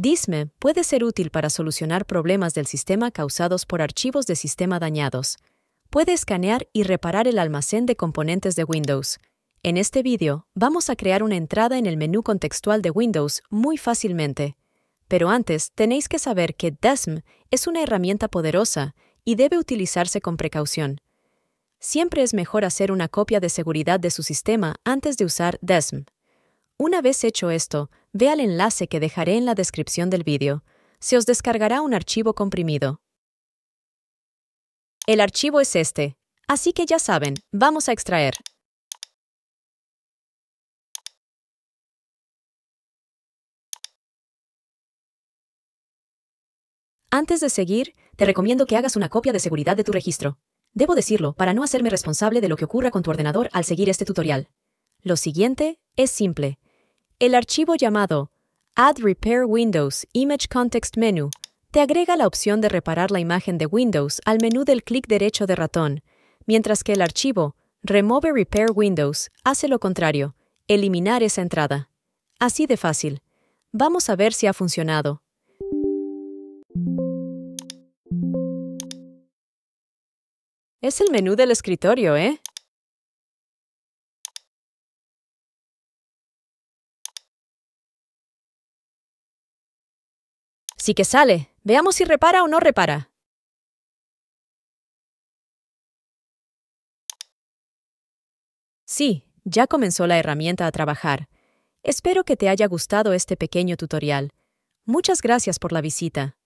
DISME puede ser útil para solucionar problemas del sistema causados por archivos de sistema dañados. Puede escanear y reparar el almacén de componentes de Windows. En este vídeo, vamos a crear una entrada en el menú contextual de Windows muy fácilmente. Pero antes, tenéis que saber que DESM es una herramienta poderosa y debe utilizarse con precaución. Siempre es mejor hacer una copia de seguridad de su sistema antes de usar DESM. Una vez hecho esto, Ve al enlace que dejaré en la descripción del vídeo. Se os descargará un archivo comprimido. El archivo es este, así que ya saben, vamos a extraer. Antes de seguir, te recomiendo que hagas una copia de seguridad de tu registro. Debo decirlo para no hacerme responsable de lo que ocurra con tu ordenador al seguir este tutorial. Lo siguiente es simple. El archivo llamado Add Repair Windows Image Context Menu te agrega la opción de reparar la imagen de Windows al menú del clic derecho de ratón, mientras que el archivo Remove Repair Windows hace lo contrario, eliminar esa entrada. Así de fácil. Vamos a ver si ha funcionado. Es el menú del escritorio, ¿eh? Así que sale. Veamos si repara o no repara. Sí, ya comenzó la herramienta a trabajar. Espero que te haya gustado este pequeño tutorial. Muchas gracias por la visita.